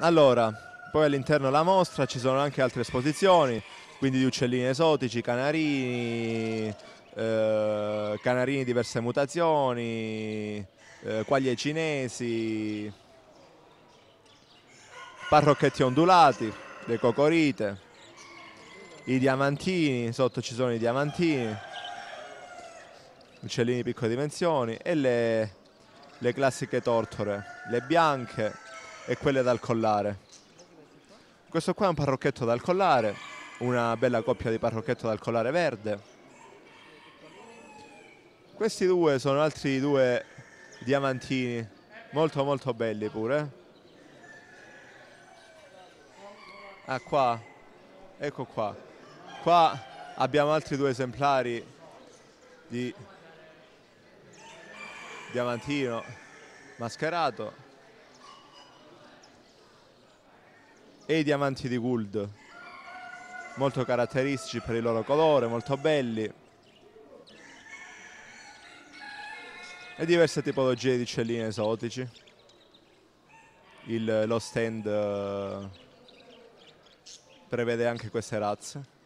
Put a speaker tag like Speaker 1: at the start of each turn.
Speaker 1: Allora, poi all'interno della mostra ci sono anche altre esposizioni, quindi di uccellini esotici, canarini, eh, canarini diverse mutazioni, eh, quaglie cinesi, parrocchetti ondulati, le cocorite, i diamantini, sotto ci sono i diamantini, uccellini di piccole dimensioni e le, le classiche tortore, le bianche, e quelle dal collare. Questo qua è un parrocchetto dal collare, una bella coppia di parrocchetto dal collare verde. Questi due sono altri due diamantini, molto molto belli pure. Ah qua, ecco qua. Qua abbiamo altri due esemplari di diamantino mascherato e i diamanti di Gould molto caratteristici per il loro colore, molto belli e diverse tipologie di cellini esotici il, lo stand uh, prevede anche queste razze